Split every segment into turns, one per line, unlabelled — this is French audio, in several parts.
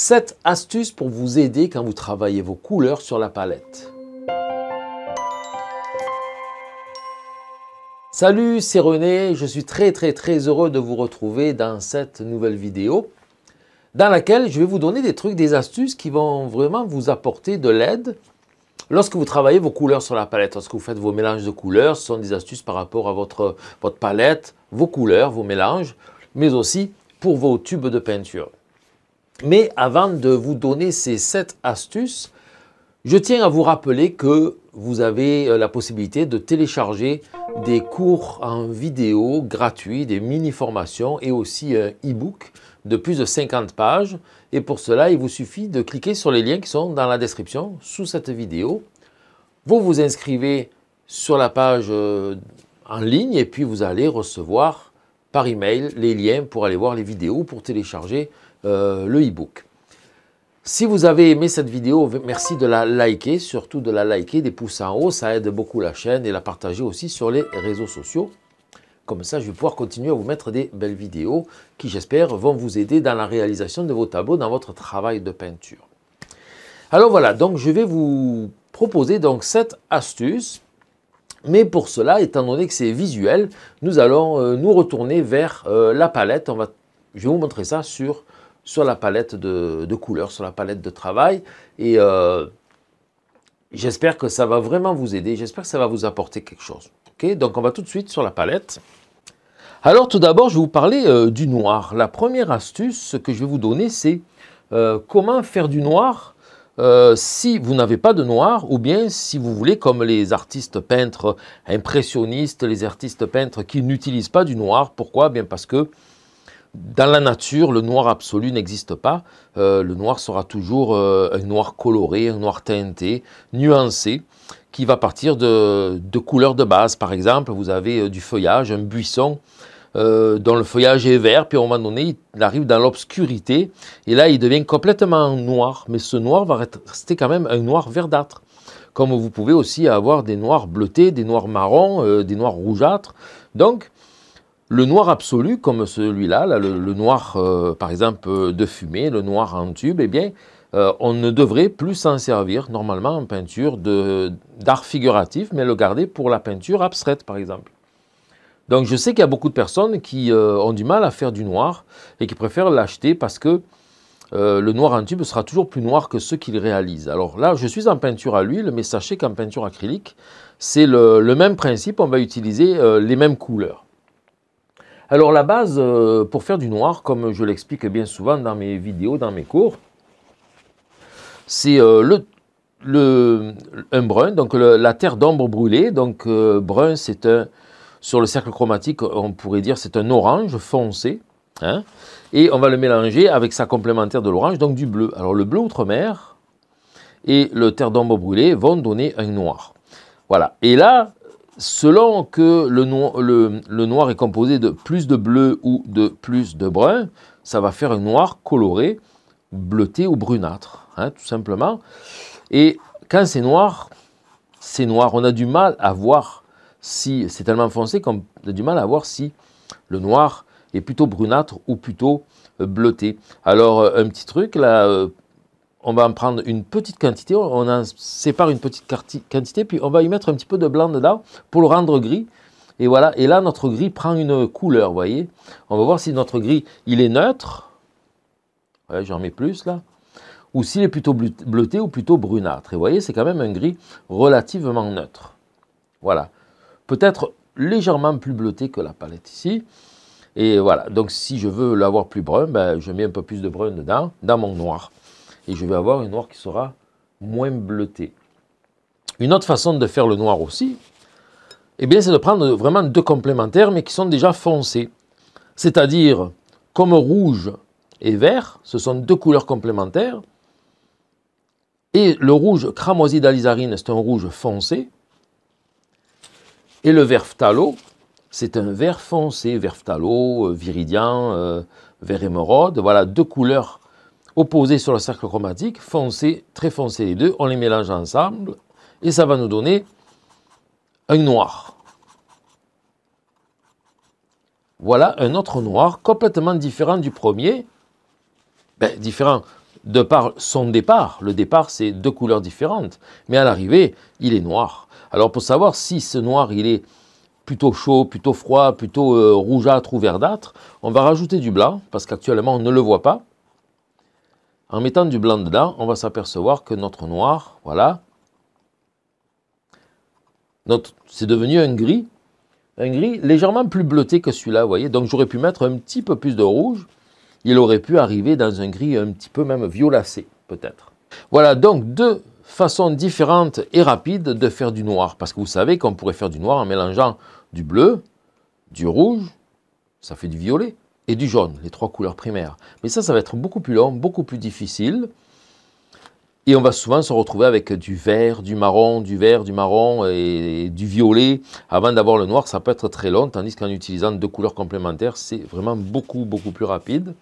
7 astuces pour vous aider quand vous travaillez vos couleurs sur la palette. Salut, c'est René, je suis très très très heureux de vous retrouver dans cette nouvelle vidéo dans laquelle je vais vous donner des trucs, des astuces qui vont vraiment vous apporter de l'aide lorsque vous travaillez vos couleurs sur la palette, lorsque vous faites vos mélanges de couleurs, ce sont des astuces par rapport à votre, votre palette, vos couleurs, vos mélanges, mais aussi pour vos tubes de peinture. Mais avant de vous donner ces 7 astuces, je tiens à vous rappeler que vous avez euh, la possibilité de télécharger des cours en vidéo gratuits, des mini-formations et aussi un euh, e-book de plus de 50 pages. Et pour cela, il vous suffit de cliquer sur les liens qui sont dans la description sous cette vidéo. Vous vous inscrivez sur la page euh, en ligne et puis vous allez recevoir par email les liens pour aller voir les vidéos, pour télécharger euh, le e-book. Si vous avez aimé cette vidéo, merci de la liker, surtout de la liker, des pouces en haut, ça aide beaucoup la chaîne et la partager aussi sur les réseaux sociaux. Comme ça, je vais pouvoir continuer à vous mettre des belles vidéos qui, j'espère, vont vous aider dans la réalisation de vos tableaux, dans votre travail de peinture. Alors voilà, donc je vais vous proposer donc cette astuce. Mais pour cela, étant donné que c'est visuel, nous allons euh, nous retourner vers euh, la palette. On va, je vais vous montrer ça sur sur la palette de, couleurs, sur la palette de travail. Et euh, j'espère que ça va vraiment vous aider, j'espère que ça va vous apporter quelque chose. Ok, Donc on va tout de suite sur la palette. Alors tout d'abord, je vais vous parler euh, du noir. La première astuce que je vais vous donner, c'est euh, comment faire du noir si vous n'avez pas de noir, ou bien si vous voulez, comme les artistes peintres impressionnistes, les artistes peintres qui n'utilisent pas du noir. Pourquoi bien Parce que dans la nature, le noir absolu n'existe pas. Euh, le noir sera toujours euh, un noir coloré, un noir teinté, nuancé, qui va partir de, couleurs de base. Par exemple, vous avez euh, du feuillage, un buisson dont le feuillage est vert, puis à un moment donné, il arrive dans l'obscurité, et là, il devient complètement noir. Mais ce noir va rester quand même un noir verdâtre. Comme vous pouvez aussi avoir des noirs bleutés, des noirs marrons, des noirs rougeâtres. Donc, le noir absolu, comme celui-là, le, noir, euh, par exemple, de fumée, le noir en tube, eh bien, euh, on ne devrait plus s'en servir normalement en peinture d'art figuratif, mais le garder pour la peinture abstraite, par exemple. Donc je sais qu'il y a beaucoup de personnes qui euh, ont du mal à faire du noir et qui préfèrent l'acheter parce que le noir en tube sera toujours plus noir que ceux qu'il réalise. Alors là, je suis en peinture à l'huile, mais sachez qu'en peinture acrylique, c'est le, même principe, on va utiliser les mêmes couleurs. Alors la base euh, pour faire du noir, comme je l'explique bien souvent dans mes vidéos, dans mes cours, c'est euh, le, un brun, donc la terre d'ombre brûlée. Donc euh, brun, c'est un, sur le cercle chromatique, on pourrait dire c'est un orange foncé. Hein. et on va le mélanger avec sa complémentaire de l'orange, donc du bleu. Alors le bleu outre-mer et le terre d'ombre brûlée vont donner un noir. Voilà. Et là, selon que le, noir est composé de plus de bleu ou de plus de brun, ça va faire un noir coloré, bleuté ou brunâtre, hein, tout simplement. Et quand c'est noir, c'est noir. On a du mal à voir si c'est tellement foncé qu'on a du mal à voir si le noir est plutôt brunâtre ou plutôt euh, bleuté. Alors euh, un petit truc là euh, on va en prendre une petite quantité, on en sépare une petite quantité, puis on va y mettre un petit peu de blanc dedans pour le rendre gris. Et voilà, et là notre gris prend une couleur, vous voyez. On va voir si notre gris, il est neutre. j'en mets plus là. Ou s'il est plutôt bleuté ou plutôt brunâtre. Et vous voyez, c'est quand même un gris relativement neutre. Voilà. Peut-être légèrement plus bleuté que la palette ici. Et voilà, donc si je veux l'avoir plus brun, ben, je mets un peu plus de brun dedans, dans mon noir et je vais avoir une noir qui sera moins bleutée. Une autre façon de faire le noir aussi, eh bien, c'est de prendre vraiment deux complémentaires, mais qui sont déjà foncés. C'est-à-dire, comme rouge et vert, ce sont deux couleurs complémentaires, et le rouge cramoisi d'alizarine, c'est un rouge foncé, et le vert phtalo, c'est un vert foncé, vert phtalo, euh, viridian, euh, vert émeraude, voilà, deux couleurs Opposé sur le cercle chromatique, foncé, très foncé les deux, on les mélange ensemble et ça va nous donner un noir. Voilà un autre noir complètement différent du premier, ben, différent de par son départ. Le départ, c'est deux couleurs différentes, mais à l'arrivée, il est noir. Alors pour savoir si ce noir, il est plutôt chaud, plutôt froid, plutôt euh, rougeâtre ou verdâtre, on va rajouter du blanc, parce qu'actuellement on ne le voit pas. En mettant du blanc dedans, on va s'apercevoir que notre noir, voilà, c'est devenu un gris, un gris légèrement plus bleuté que celui-là, vous voyez. Donc j'aurais pu mettre un petit peu plus de rouge, il aurait pu arriver dans un gris un petit peu même violacé, peut-être. Voilà donc deux façons différentes et rapides de faire du noir, parce que vous savez qu'on pourrait faire du noir en mélangeant du bleu, du rouge, ça fait du violet, et du jaune, les trois couleurs primaires. Mais ça, ça va être beaucoup plus long, beaucoup plus difficile. Et on va souvent se retrouver avec du vert, du marron, du vert, du marron et du violet. Avant d'avoir le noir, ça peut être très long, tandis qu'en utilisant deux couleurs complémentaires, c'est vraiment beaucoup, beaucoup plus rapide.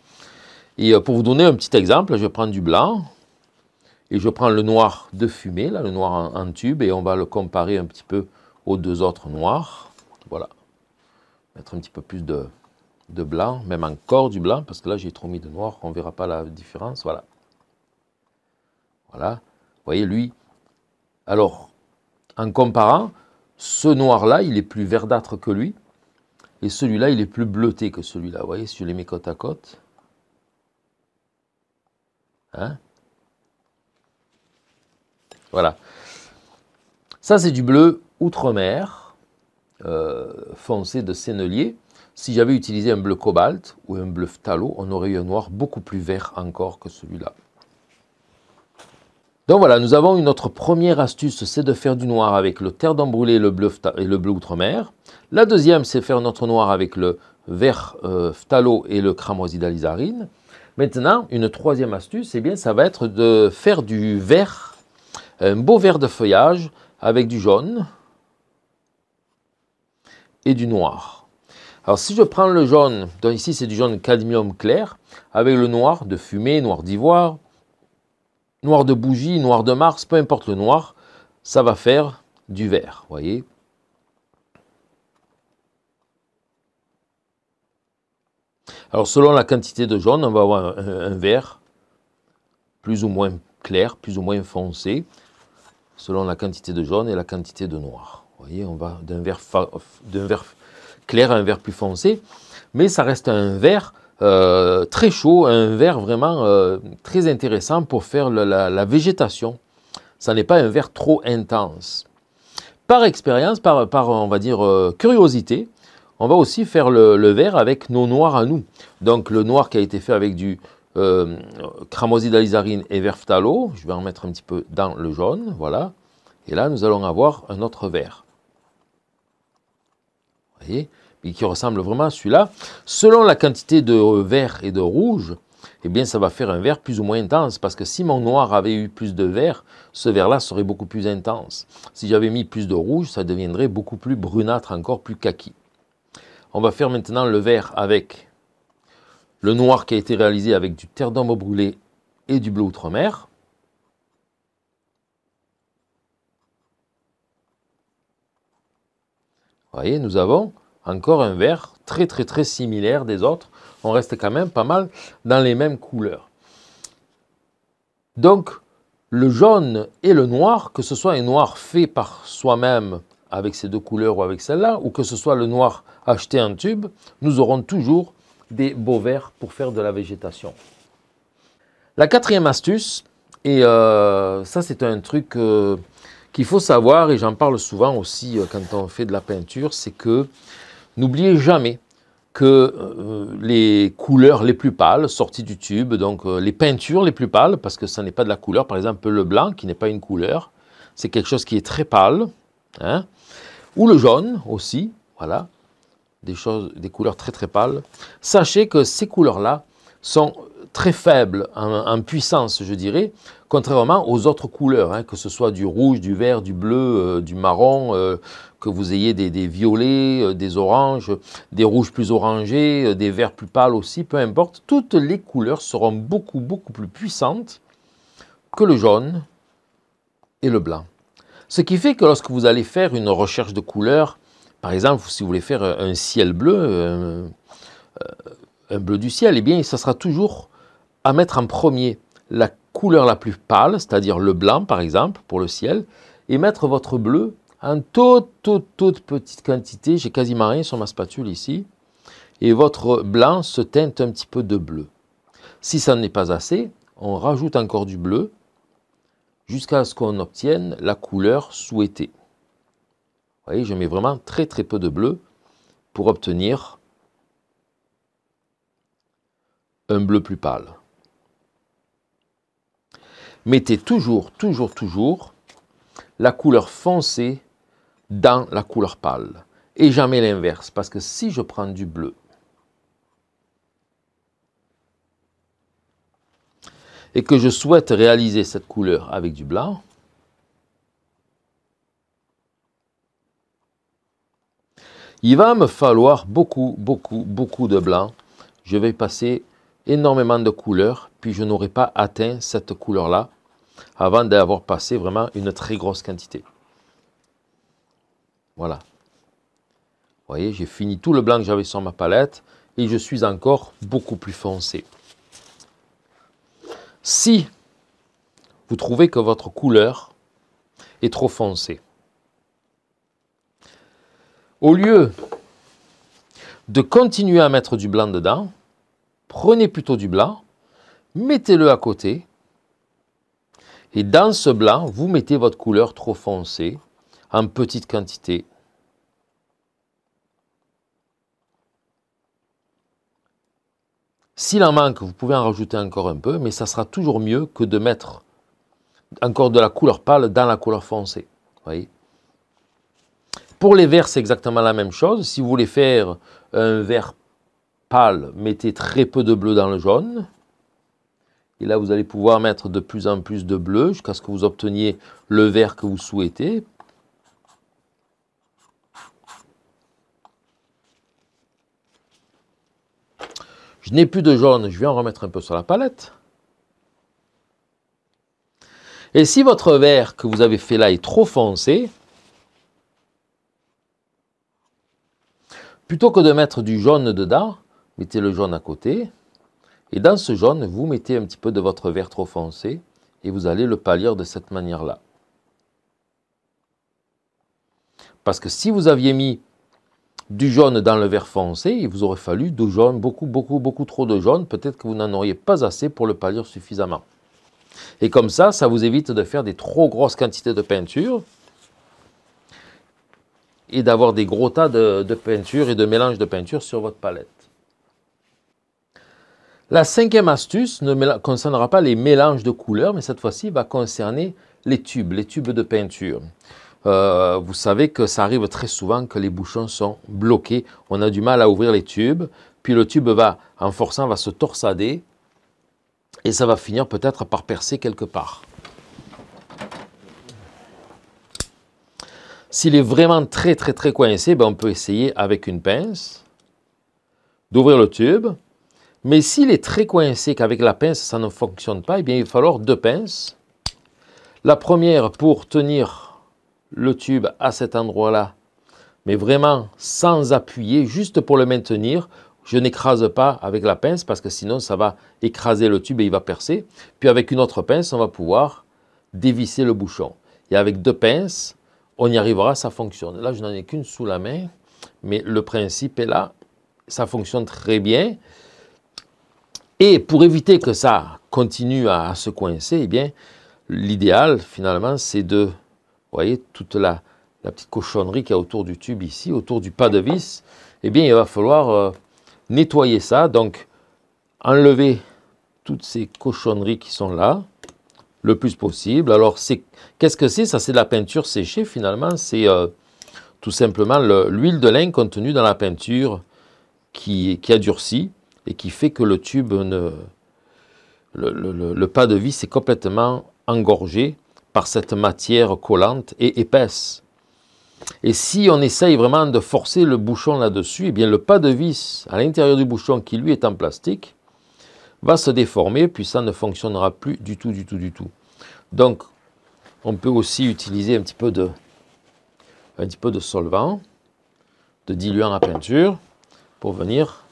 Et euh, pour vous donner un petit exemple, je prends du blanc et je prends le noir de fumée, là, le noir en, en tube, et on va le comparer un petit peu aux deux autres noirs. Voilà. Mettre un petit peu plus de, de blanc, même encore du blanc, parce que là j'ai trop mis de noir, on ne verra pas la différence, voilà. Voilà, vous voyez lui, alors en comparant, ce noir-là, il est plus verdâtre que lui, et celui-là, il est plus bleuté que celui-là, vous voyez, si je les mets côte à côte, hein voilà. Ça c'est du bleu outre-mer, euh, foncé de sennelier, si j'avais utilisé un bleu cobalt ou un bleu phtalo, on aurait eu un noir beaucoup plus vert encore que celui-là. Donc voilà, nous avons une autre première astuce, c'est de faire du noir avec le terre d'embrûlé et le bleu, outre-mer. La deuxième, c'est faire notre noir avec le vert euh, phtalo et le d'alizarine. Maintenant, une troisième astuce, eh bien, ça va être de faire du vert, un beau vert de feuillage avec du jaune et du noir. Alors si je prends le jaune, donc ici c'est du jaune cadmium clair, avec le noir de fumée, noir d'ivoire, noir de bougie, noir de mars, peu importe le noir, ça va faire du vert, voyez Alors selon la quantité de jaune, on va avoir un, vert plus ou moins clair, plus ou moins foncé, selon la quantité de jaune et la quantité de noir. Vous voyez, on va d'un vert, vert, clair un vert plus foncé, mais ça reste un vert euh, très chaud, un vert vraiment euh, très intéressant pour faire la, végétation. Ça n'est pas un vert trop intense. Par expérience, par, par, on va dire euh, curiosité, on va aussi faire le, vert avec nos noirs à nous. Donc le noir qui a été fait avec du, euh, d'Alizarine et et phtalo. Je vais en mettre un petit peu dans le jaune, voilà. Et là, nous allons avoir un autre vert voyez, et qui ressemble vraiment à celui-là, selon la quantité de vert et de rouge, eh bien, ça va faire un vert plus ou moins intense. Parce que si mon noir avait eu plus de vert, ce vert-là serait beaucoup plus intense. Si j'avais mis plus de rouge, ça deviendrait beaucoup plus brunâtre, encore plus kaki. On va faire maintenant le vert avec le noir qui a été réalisé avec du terre d'ombre brûlé et du bleu outre-mer. Vous voyez, nous avons encore un vert très très très similaire des autres. On reste quand même pas mal dans les mêmes couleurs. Donc, le jaune et le noir, que ce soit un noir fait par soi-même avec ces deux couleurs ou avec celle-là, ou que ce soit le noir acheté en tube, nous aurons toujours des beaux verts pour faire de la végétation. La quatrième astuce, et euh, ça c'est un truc... Euh, qu'il faut savoir, et j'en parle souvent aussi euh, quand on fait de la peinture, c'est que n'oubliez jamais que euh, les couleurs les plus pâles sorties du tube, donc euh, les peintures les plus pâles, parce que ça n'est pas de la couleur, par exemple le blanc qui n'est pas une couleur, c'est quelque chose qui est très pâle, hein, ou le jaune aussi, voilà, des, choses, des couleurs très très pâles. Sachez que ces couleurs-là sont très faible en, puissance, je dirais, contrairement aux autres couleurs, hein, que ce soit du rouge, du vert, du bleu, euh, du marron, euh, que vous ayez des, violets, euh, des oranges, des rouges plus orangés, des verts plus pâles aussi, peu importe. Toutes les couleurs seront beaucoup, beaucoup plus puissantes que le jaune et le blanc. Ce qui fait que lorsque vous allez faire une recherche de couleurs, par exemple, si vous voulez faire un ciel bleu, un bleu du ciel, eh bien, ça sera toujours à mettre en premier la couleur la plus pâle, c'est-à-dire le blanc par exemple pour le ciel, et mettre votre bleu en toute, toute, toute petite quantité. J'ai quasiment rien sur ma spatule ici. Et votre blanc se teinte un petit peu de bleu. Si ça n'est pas assez, on rajoute encore du bleu jusqu'à ce qu'on obtienne la couleur souhaitée. Vous voyez, je mets vraiment très très peu de bleu pour obtenir un bleu plus pâle mettez toujours, toujours, toujours la couleur foncée dans la couleur pâle. Et jamais l'inverse, parce que si je prends du bleu, et que je souhaite réaliser cette couleur avec du blanc, il va me falloir beaucoup, beaucoup, beaucoup de blanc. Je vais passer énormément de couleurs, puis je n'aurai pas atteint cette couleur-là avant d'avoir passé vraiment une très grosse quantité. Voilà. Vous voyez, j'ai fini tout le blanc que j'avais sur ma palette et je suis encore beaucoup plus foncé. Si vous trouvez que votre couleur est trop foncée, au lieu de continuer à mettre du blanc dedans, prenez plutôt du blanc, mettez-le à côté et dans ce blanc, vous mettez votre couleur trop foncée en petite quantité. S'il en manque, vous pouvez en rajouter encore un peu, mais ça sera toujours mieux que de mettre encore de la couleur pâle dans la couleur foncée. Pour les verts, c'est exactement la même chose. Si vous voulez faire un vert pâle, mettez très peu de bleu dans le jaune. Et là, vous allez pouvoir mettre de plus en plus de bleu jusqu'à ce que vous obteniez le vert que vous souhaitez. Je n'ai plus de jaune, je vais en remettre un peu sur la palette. Et si votre vert que vous avez fait là est trop foncé, plutôt que de mettre du jaune dedans, mettez le jaune à côté. Et dans ce jaune, vous mettez un petit peu de votre vert trop foncé et vous allez le pâlir de cette manière-là. Parce que si vous aviez mis du jaune dans le vert foncé, il vous aurait fallu du jaune, beaucoup, beaucoup, beaucoup trop de jaune. Peut-être que vous n'en auriez pas assez pour le pâlir suffisamment. Et comme ça, ça vous évite de faire des trop grosses quantités de peinture et d'avoir des gros tas de, de peinture et de mélange de peinture sur votre palette. La cinquième astuce ne concernera pas les mélanges de couleurs, mais cette fois-ci va concerner les tubes, les tubes de peinture. Euh, vous savez que ça arrive très souvent que les bouchons sont bloqués, on a du mal à ouvrir les tubes, puis le tube va, en forçant, va se torsader et ça va finir peut-être par percer quelque part. S'il est vraiment très très très coincé, ben, on peut essayer avec une pince d'ouvrir le tube mais s'il est très coincé, qu'avec la pince, ça ne fonctionne pas, eh bien, il va falloir deux pinces. La première pour tenir le tube à cet endroit-là, mais vraiment sans appuyer, juste pour le maintenir. Je n'écrase pas avec la pince parce que sinon ça va écraser le tube et il va percer. Puis avec une autre pince, on va pouvoir dévisser le bouchon. Et avec deux pinces, on y arrivera, ça fonctionne. Là, je n'en ai qu'une sous la main, mais le principe est là. Ça fonctionne très bien. Et pour éviter que ça continue à, se coincer, eh bien, l'idéal, finalement, c'est de, vous voyez, toute la, petite cochonnerie qu'il y a autour du tube ici, autour du pas de vis, eh bien, il va falloir euh, nettoyer ça. Donc, enlever toutes ces cochonneries qui sont là, le plus possible. Alors, qu'est-ce que c'est Ça, c'est de la peinture séchée, finalement. C'est euh, tout simplement l'huile de lin contenue dans la peinture qui, qui a durci et qui fait que le tube, le, pas de vis est complètement engorgé par cette matière collante et épaisse. Et si on essaye vraiment de forcer le bouchon là-dessus, eh bien le pas de vis à l'intérieur du bouchon qui lui est en plastique va se déformer puis ça ne fonctionnera plus du tout, du tout, du tout. Donc on peut aussi utiliser un petit peu de, un petit peu de solvant, de diluant à peinture pour venir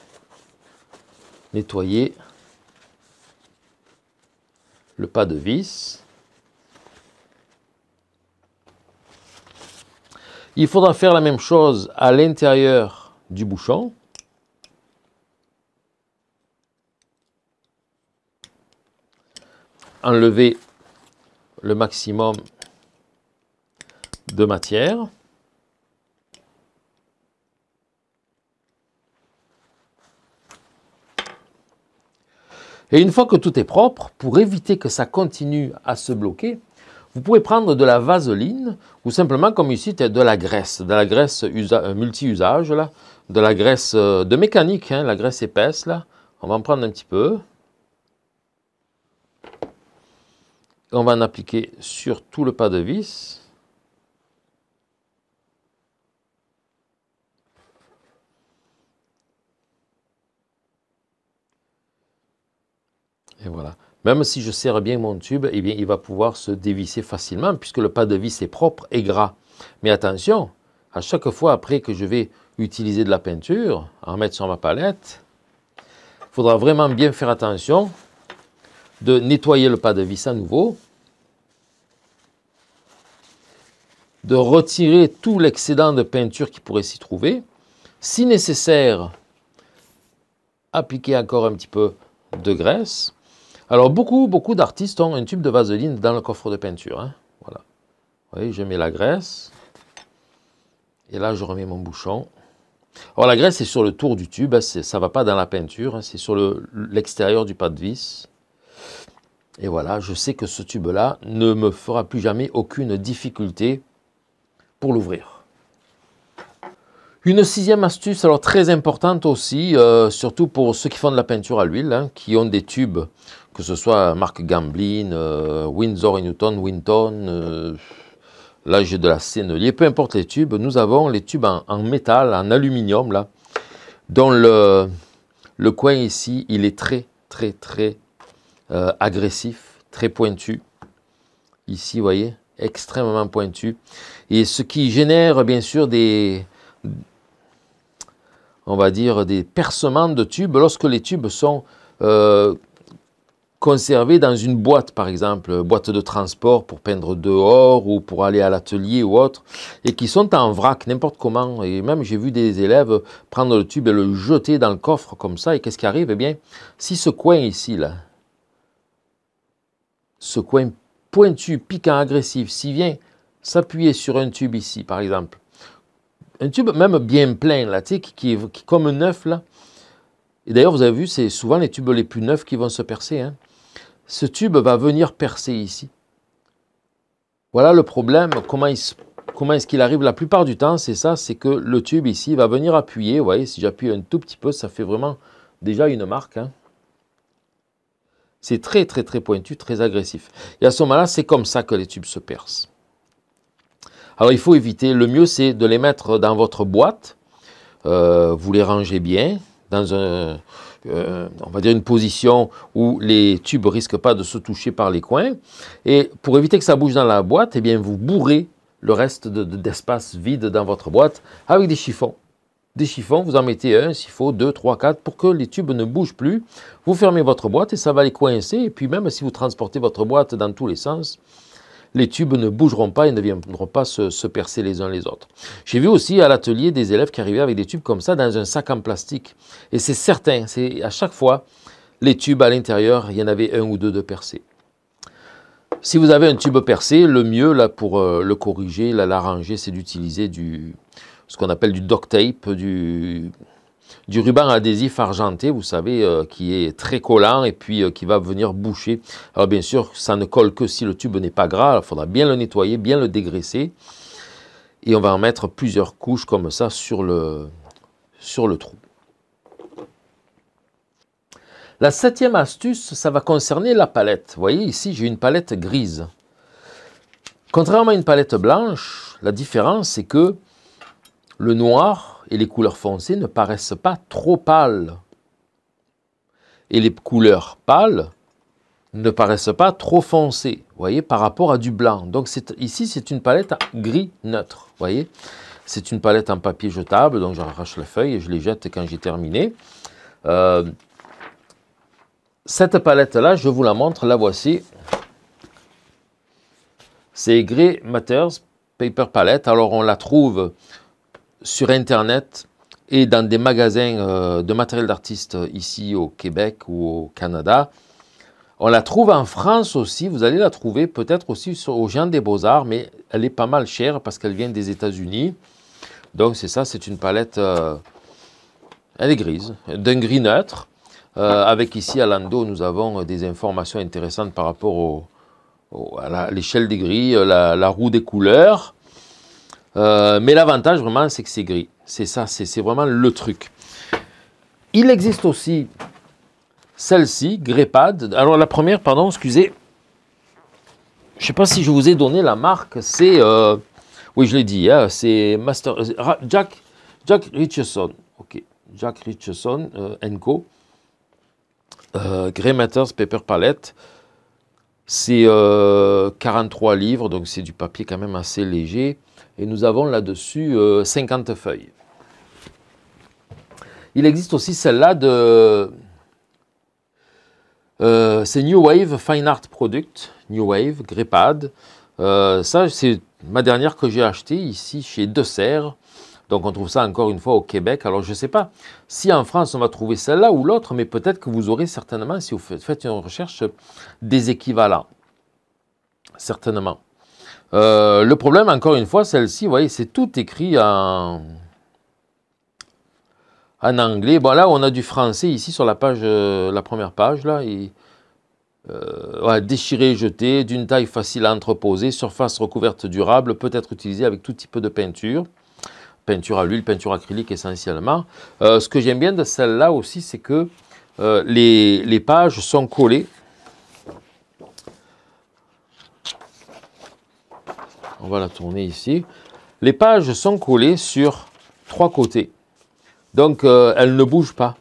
nettoyer le pas de vis. Il faudra faire la même chose à l'intérieur du bouchon. Enlever le maximum de matière. Et une fois que tout est propre, pour éviter que ça continue à se bloquer, vous pouvez prendre de la vaseline ou simplement, comme ici, de la graisse, de la graisse euh, multi-usage, de la graisse euh, de mécanique, hein, la graisse épaisse. Là. On va en prendre un petit peu. On va en appliquer sur tout le pas de vis. Et voilà. Même si je serre bien mon tube, eh bien, il va pouvoir se dévisser facilement puisque le pas de vis est propre et gras. Mais attention, à chaque fois après que je vais utiliser de la peinture, en mettre sur ma palette, il faudra vraiment bien faire attention de nettoyer le pas de vis à nouveau, de retirer tout l'excédent de peinture qui pourrait s'y trouver. Si nécessaire, appliquer encore un petit peu de graisse alors beaucoup, beaucoup d'artistes ont un tube de vaseline dans le coffre de peinture. Hein. Voilà. Vous voyez, je mets la graisse. Et là, je remets mon bouchon. Alors la graisse est sur le tour du tube, hein, ça ne va pas dans la peinture, hein, c'est sur l'extérieur du pas de vis. Et voilà, je sais que ce tube-là ne me fera plus jamais aucune difficulté pour l'ouvrir. Une sixième astuce, alors très importante aussi, euh, surtout pour ceux qui font de la peinture à l'huile, qui ont des tubes que ce soit Marc Gamblin, euh, Windsor et Newton, Winton, euh, là j'ai de la Sennelier, peu importe les tubes, nous avons les tubes en, métal, en aluminium, là, dont le, le, coin ici, il est très, très, très euh, agressif, très pointu. Ici, vous voyez, extrêmement pointu. Et ce qui génère, bien sûr, des, on va dire, des percements de tubes lorsque les tubes sont conservés dans une boîte, par exemple, euh, boîte de transport pour peindre dehors ou pour aller à l'atelier ou autre, et qui sont en vrac n'importe comment. Et même j'ai vu des élèves prendre le tube et le jeter dans le coffre comme ça. Et qu'est-ce qui arrive Eh bien, si ce coin ici, là, ce coin pointu, piquant, agressif, s'il vient s'appuyer sur un tube ici, par exemple, un tube même bien plein, là, tu sais, qui, est comme neuf, là, et d'ailleurs, vous avez vu, c'est souvent les tubes les plus neufs qui vont se percer. Hein ce tube va venir percer ici. Voilà le problème, comment, est-ce qu'il arrive la plupart du temps, c'est ça, c'est que le tube ici va venir appuyer, vous voyez, si j'appuie un tout petit peu, ça fait vraiment déjà une marque. Hein. C'est très très très pointu, très agressif. Et à ce moment-là, c'est comme ça que les tubes se percent. Alors il faut éviter, le mieux c'est de les mettre dans votre boîte, euh, vous les rangez bien, dans un, on va dire une position où les tubes ne risquent pas de se toucher par les coins. Et pour éviter que ça bouge dans la boîte, eh bien vous bourrez le reste d'espace vide dans votre boîte avec des chiffons. Des chiffons, vous en mettez un s'il faut, deux, trois, quatre, pour que les tubes ne bougent plus. Vous fermez votre boîte et ça va les coincer. Et puis même si vous transportez votre boîte dans tous les sens, les tubes ne bougeront pas et ne viendront pas se, percer les uns les autres. J'ai vu aussi à l'atelier des élèves qui arrivaient avec des tubes comme ça dans un sac en plastique. Et c'est certain, c'est à chaque fois, les tubes à l'intérieur, il y en avait un ou deux de percés. Si vous avez un tube percé, le mieux là, pour euh, le corriger, l'arranger, c'est d'utiliser du, ce qu'on appelle du duct tape, du, du ruban adhésif argenté, vous savez, euh, qui est très collant et puis euh, qui va venir boucher. Alors bien sûr, ça ne colle que si le tube n'est pas gras, il faudra bien le nettoyer, bien le dégraisser. Et on va en mettre plusieurs couches comme ça sur le, sur le trou. La septième astuce, ça va concerner la palette. Vous voyez ici, j'ai une palette grise. Contrairement à une palette blanche, la différence c'est que le noir et les couleurs foncées ne paraissent pas trop pâles. Et les couleurs pâles ne paraissent pas trop foncées, voyez, par rapport à du blanc. Donc ici, c'est une palette gris neutre, voyez. C'est une palette en papier jetable, donc j'arrache la feuille et je les jette quand j'ai terminé. Euh, cette palette-là, je vous la montre, la voici. C'est Grey Matters Paper Palette. Alors, on la trouve sur Internet et dans des magasins euh, de matériel d'artiste ici au Québec ou au Canada. On la trouve en France aussi, vous allez la trouver peut-être aussi sur, aux gens des Beaux-Arts, mais elle est pas mal chère parce qu'elle vient des États-Unis. Donc c'est ça, c'est une palette, euh, elle est grise, d'un gris neutre. Euh, avec ici à Lando, nous avons des informations intéressantes par rapport à l'échelle des gris, la, roue des couleurs, euh, mais l'avantage vraiment, c'est que c'est gris. C'est ça, c'est vraiment le truc. Il existe aussi celle-ci, Greypad Alors la première, pardon, excusez. Je ne sais pas si je vous ai donné la marque. C'est, euh, oui, je l'ai dit, hein, c'est Master Jack, Jack Richardson. Ok, Jack Richardson euh, euh Grey Matters Paper Palette. C'est 43 livres, donc c'est du papier quand même assez léger et nous avons là-dessus 50 euh, feuilles. Il existe aussi celle-là de... Euh, c'est New Wave Fine Art Product, New Wave, Gripad. Euh, ça, c'est ma dernière que j'ai achetée ici chez De Donc on trouve ça encore une fois au Québec. Alors je ne sais pas si en France on va trouver celle-là ou l'autre, mais peut-être que vous aurez certainement, si vous faites une recherche, des équivalents. Certainement. Euh, le problème, encore une fois, celle-ci, vous voyez, c'est tout écrit en... anglais. Bon, là, on a du français ici sur la page, euh, la première page, là. Euh, déchiré jeté, d'une taille facile à entreposer, surface recouverte durable, peut être utilisé avec tout type de peinture. Peinture à l'huile, peinture acrylique essentiellement. ce que j'aime bien de celle-là aussi, c'est que les pages sont collées. on va la tourner ici, les pages sont collées sur trois côtés. Donc, euh, elles ne bougent pas.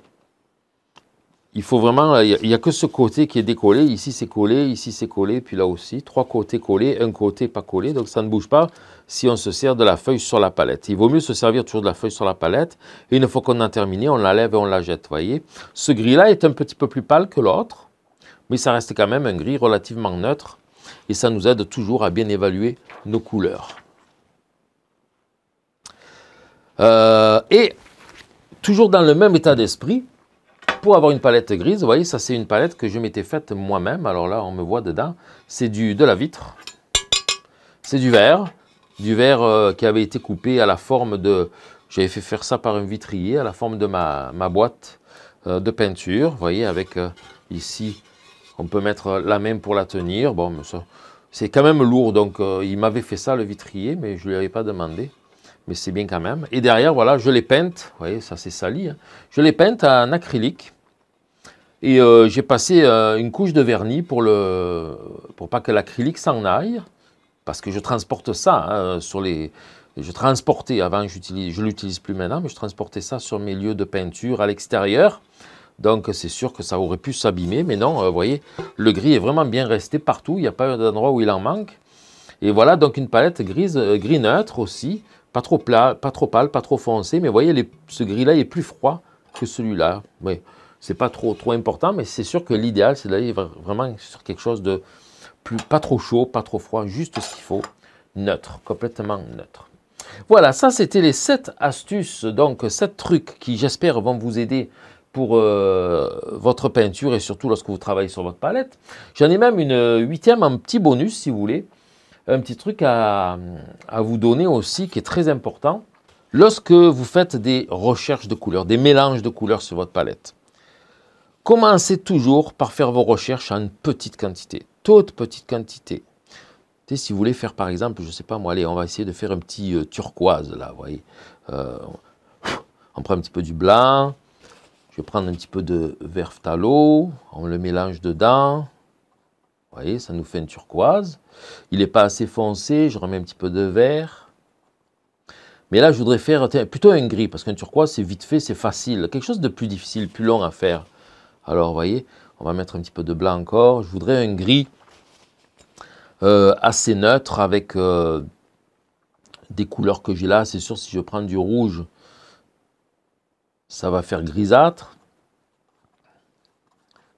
Il faut vraiment, il euh, n'y a, que ce côté qui est décollé. Ici, c'est collé, ici, c'est collé, puis là aussi. Trois côtés collés, un côté pas collé. Donc, ça ne bouge pas si on se sert de la feuille sur la palette. Il vaut mieux se servir toujours de la feuille sur la palette. Et une fois qu'on a terminé, on la lève et on la jette, voyez. Ce gris-là est un petit peu plus pâle que l'autre, mais ça reste quand même un gris relativement neutre et ça nous aide toujours à bien évaluer nos couleurs. Euh, et toujours dans le même état d'esprit, pour avoir une palette grise, vous voyez, ça c'est une palette que je m'étais faite moi-même. Alors là, on me voit dedans. C'est du de la vitre, c'est du verre, du verre euh, qui avait été coupé à la forme de... J'avais fait faire ça par un vitrier, à la forme de ma, boîte euh, de peinture, vous voyez, avec ici on peut mettre la main pour la tenir. Bon, c'est quand même lourd. Donc, euh, il m'avait fait ça, le vitrier, mais je ne lui avais pas demandé. Mais c'est bien quand même. Et derrière, voilà, je les peinte. Vous voyez, ça c'est sali. Hein. Je les peinte en acrylique. Et euh, j'ai passé euh, une couche de vernis pour, le, pour pas que l'acrylique s'en aille. Parce que je transporte ça hein, sur les... Je transportais, avant, je l'utilise plus maintenant, mais je transportais ça sur mes lieux de peinture à l'extérieur. Donc c'est sûr que ça aurait pu s'abîmer, mais non, euh, vous voyez, le gris est vraiment bien resté partout, il n'y a pas d'endroit où il en manque. Et voilà donc une palette grise, euh, gris neutre aussi, pas trop plat, pas trop pâle, pas trop foncé, mais vous voyez, ce gris-là est plus froid que celui-là. Oui, c'est pas trop, trop important, mais c'est sûr que l'idéal, c'est d'aller vraiment sur quelque chose de plus, pas trop chaud, pas trop froid, juste ce qu'il faut, neutre, complètement neutre. Voilà, ça c'était les 7 astuces, donc 7 trucs qui j'espère vont vous aider pour euh, votre peinture et surtout lorsque vous travaillez sur votre palette. J'en ai même une euh, huitième un petit bonus si vous voulez. Un petit truc à, vous donner aussi qui est très important. Lorsque vous faites des recherches de couleurs, des mélanges de couleurs sur votre palette, commencez toujours par faire vos recherches en petite quantité, toute petite quantité. si vous voulez faire par exemple, je ne sais pas moi, allez, on va essayer de faire un petit euh, turquoise là, vous voyez. on prend un petit peu du blanc, je vais prendre un petit peu de phtalo, on le mélange dedans. Vous voyez, ça nous fait une turquoise. Il n'est pas assez foncé, je remets un petit peu de vert. Mais là, je voudrais faire plutôt un gris, parce qu'un turquoise, c'est vite fait, c'est facile. Quelque chose de plus difficile, plus long à faire. Alors, vous voyez, on va mettre un petit peu de blanc encore. Je voudrais un gris euh, assez neutre avec euh, des couleurs que j'ai là. C'est sûr, si je prends du rouge, ça va faire grisâtre,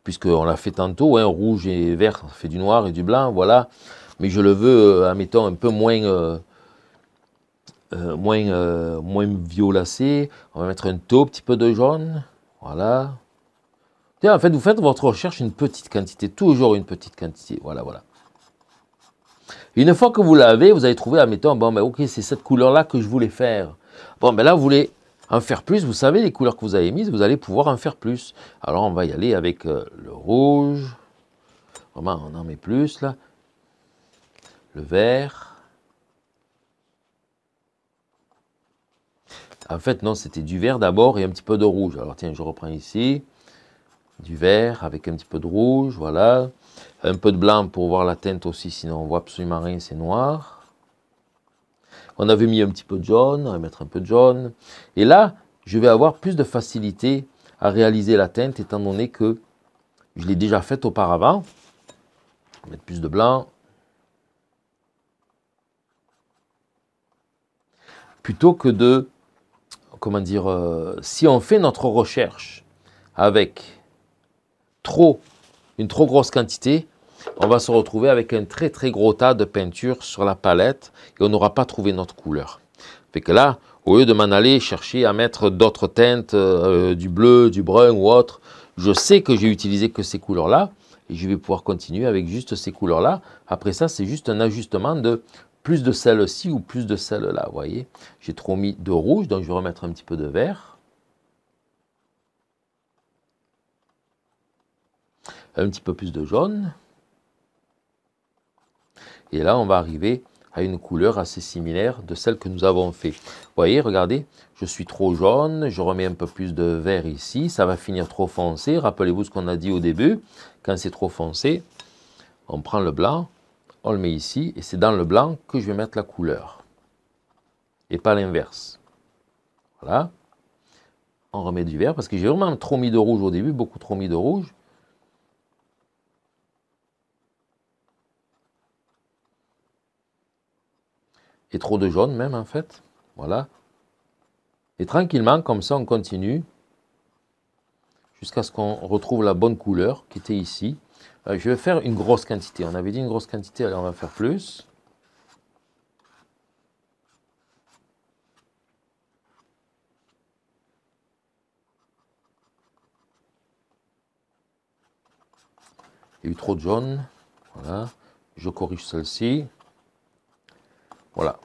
puisque on l'a fait tantôt, hein, rouge et vert, ça fait du noir et du blanc, voilà. Mais je le veux, euh, admettons, un peu moins, euh, euh, moins, moins violacé. On va mettre un tout petit peu de jaune, voilà. Tiens, en fait, vous faites votre recherche une petite quantité, toujours une petite quantité, voilà, voilà. Une fois que vous l'avez, vous allez trouver, admettons, bon, ben ok, c'est cette couleur-là que je voulais faire. Bon, ben là, vous voulez en faire plus, vous savez les couleurs que vous avez mises, vous allez pouvoir en faire plus. Alors on va y aller avec euh, le rouge, vraiment on en met plus là, le vert. En fait non, c'était du vert d'abord et un petit peu de rouge. Alors tiens, je reprends ici, du vert avec un petit peu de rouge, voilà. Un peu de blanc pour voir la teinte aussi, sinon on voit absolument rien, c'est noir. On avait mis un petit peu de jaune, on va mettre un peu de jaune. Et là, je vais avoir plus de facilité à réaliser la teinte étant donné que je l'ai déjà faite auparavant. On va mettre plus de blanc. Plutôt que de, comment dire, euh, si on fait notre recherche avec trop, une trop grosse quantité, on va se retrouver avec un très très gros tas de peinture sur la palette et on n'aura pas trouvé notre couleur. Fait que là, au lieu de m'en aller chercher à mettre d'autres teintes, euh, euh, du bleu, du brun ou autre, je sais que j'ai utilisé que ces couleurs-là et je vais pouvoir continuer avec juste ces couleurs-là. Après ça, c'est juste un ajustement de plus de celle-ci ou plus de celle-là, vous voyez. J'ai trop mis de rouge, donc je vais remettre un petit peu de vert. Un petit peu plus de jaune. Et là, on va arriver à une couleur assez similaire de celle que nous avons fait. Vous voyez, regardez, je suis trop jaune, je remets un peu plus de vert ici, ça va finir trop foncé. Rappelez-vous ce qu'on a dit au début, quand c'est trop foncé, on prend le blanc, on le met ici, et c'est dans le blanc que je vais mettre la couleur, et pas l'inverse. Voilà, on remet du vert, parce que j'ai vraiment trop mis de rouge au début, beaucoup trop mis de rouge. et trop de jaune même en fait. Voilà. Et tranquillement, comme ça, on continue jusqu'à ce qu'on retrouve la bonne couleur qui était ici. Euh, je vais faire une grosse quantité. On avait dit une grosse quantité, alors on va faire plus. Il y a eu trop de jaune. Voilà. Je corrige celle-ci. Voilà.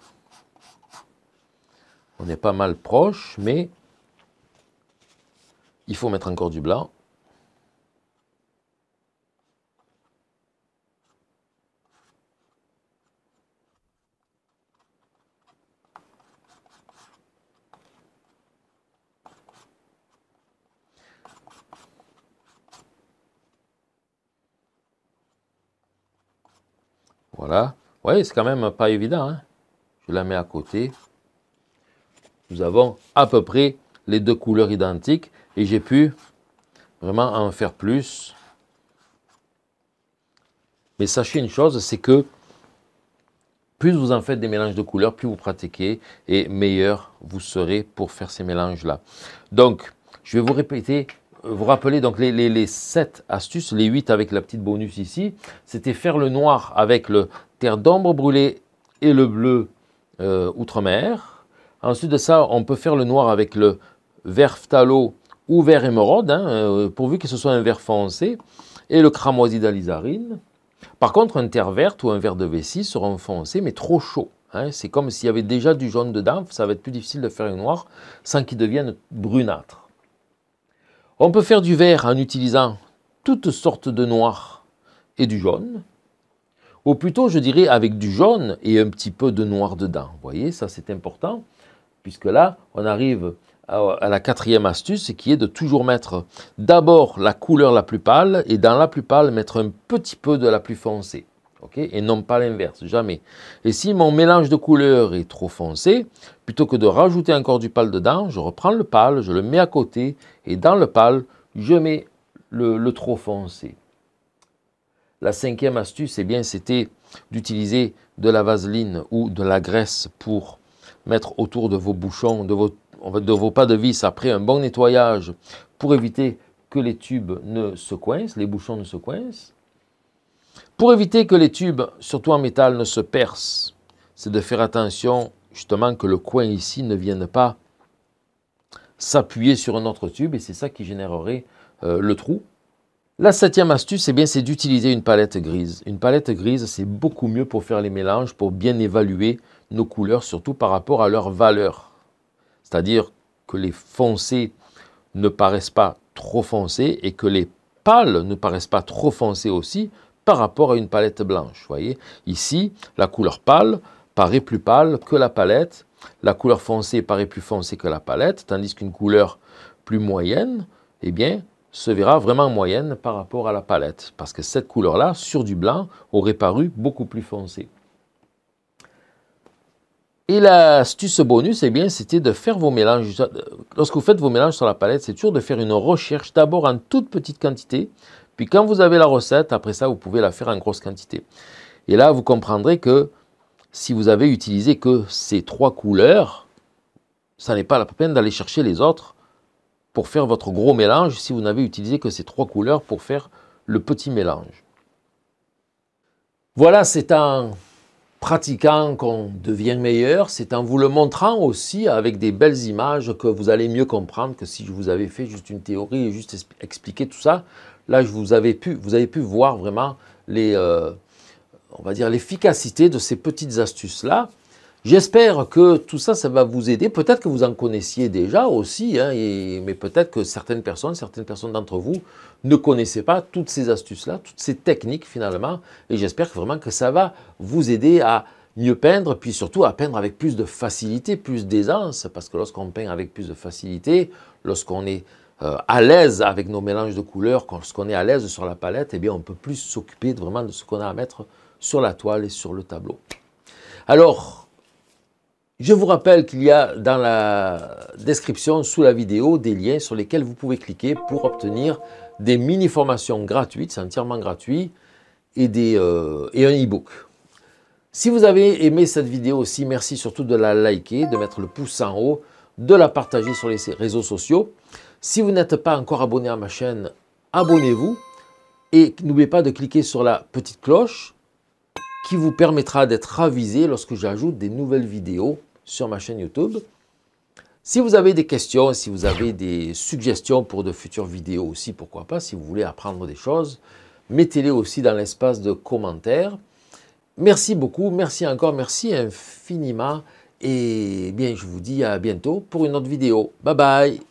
On est pas mal proche, mais il faut mettre encore du blanc. Voilà. Oui, c'est quand même pas évident. Hein je la mets à côté. Nous avons à peu près les deux couleurs identiques et j'ai pu vraiment en faire plus. Mais sachez une chose, c'est que plus vous en faites des mélanges de couleurs, plus vous pratiquez et meilleur vous serez pour faire ces mélanges-là. Donc, je vais vous répéter, euh, vous rappeler donc les, les, les, 7 astuces, les 8 avec la petite bonus ici. C'était faire le noir avec le terre d'ombre brûlé et le bleu euh, outre-mer. Ensuite de ça, on peut faire le noir avec le vert phtalo ou vert émeraude, hein, euh, pourvu que ce soit un vert foncé, et le cramoisi d'alizarine. Par contre, un terre verte ou un verre de vessie seront foncés, mais trop chaud. Hein. C'est comme s'il y avait déjà du jaune dedans, ça va être plus difficile de faire un noir sans qu'il devienne brunâtre. On peut faire du vert en utilisant toutes sortes de noirs et du jaune ou plutôt je dirais avec du jaune et un petit peu de noir dedans. Vous voyez, ça c'est important, puisque là on arrive à la quatrième astuce qui est de toujours mettre d'abord la couleur la plus pâle et dans la plus pâle mettre un petit peu de la plus foncée. et non pas l'inverse, jamais. Et si mon mélange de couleurs est trop foncé, plutôt que de rajouter encore du pâle dedans, je reprends le pâle, je le mets à côté et dans le pâle, je mets le trop foncé. La cinquième astuce, eh bien, c'était d'utiliser de la vaseline ou de la graisse pour mettre autour de vos bouchons, de vos, de vos pas de vis après un bon nettoyage pour éviter que les tubes ne se coincent, les bouchons ne se coincent. Pour éviter que les tubes, surtout en métal, ne se percent, c'est de faire attention justement que le coin ici ne vienne pas s'appuyer sur un autre tube et c'est ça qui générerait euh, le trou la septième astuce, eh bien, c'est d'utiliser une palette grise. Une palette grise, c'est beaucoup mieux pour faire les mélanges, pour bien évaluer nos couleurs, surtout par rapport à leur valeur. C'est-à-dire que les foncés ne paraissent pas trop foncés et que les pâles ne paraissent pas trop foncés aussi par rapport à une palette blanche. voyez, ici, la couleur pâle paraît plus pâle que la palette, la couleur foncée paraît plus foncée que la palette, tandis qu'une couleur plus moyenne, eh bien, se verra vraiment moyenne par rapport à la palette, parce que cette couleur-là, sur du blanc, aurait paru beaucoup plus foncée. Et l'astuce bonus, et eh bien, c'était de faire vos mélanges. Lorsque vous faites vos mélanges sur la palette, c'est toujours de faire une recherche d'abord en toute petite quantité. Puis quand vous avez la recette, après ça, vous pouvez la faire en grosse quantité. Et là, vous comprendrez que si vous avez utilisé que ces trois couleurs, ça n'est pas la peine d'aller chercher les autres pour faire votre gros mélange si vous n'avez utilisé que ces trois couleurs pour faire le petit mélange. Voilà, c'est en pratiquant qu'on devient meilleur, c'est en vous le montrant aussi avec des belles images que vous allez mieux comprendre que si je vous avais fait juste une théorie et juste expliqué tout ça. Là, je vous, avais pu, vous avez pu voir vraiment les, euh, on va dire l'efficacité de ces petites astuces-là. J'espère que tout ça, ça va vous aider. Peut-être que vous en connaissiez déjà aussi, hein, mais peut-être que certaines personnes, certaines personnes d'entre vous ne connaissaient pas toutes ces astuces-là, toutes ces techniques finalement. Et j'espère vraiment que ça va vous aider à mieux peindre, puis surtout à peindre avec plus de facilité, plus d'aisance, parce que lorsqu'on peint avec plus de facilité, lorsqu'on est euh, à l'aise avec nos mélanges de couleurs, lorsqu'on est à l'aise sur la palette, eh bien on peut plus s'occuper vraiment de ce qu'on a à mettre sur la toile et sur le tableau. Alors, je vous rappelle qu'il y a dans la description sous la vidéo des liens sur lesquels vous pouvez cliquer pour obtenir des mini-formations gratuites, c'est entièrement gratuit, et, des, euh, un e-book. Si vous avez aimé cette vidéo aussi, merci surtout de la liker, de mettre le pouce en haut, de la partager sur les réseaux sociaux. Si vous n'êtes pas encore abonné à ma chaîne, abonnez-vous et n'oubliez pas de cliquer sur la petite cloche qui vous permettra d'être avisé lorsque j'ajoute des nouvelles vidéos sur ma chaîne YouTube. Si vous avez des questions, si vous avez des suggestions pour de futures vidéos aussi, pourquoi pas, si vous voulez apprendre des choses, mettez-les aussi dans l'espace de commentaires. Merci beaucoup, merci encore, merci infiniment. Et bien, je vous dis à bientôt pour une autre vidéo. Bye bye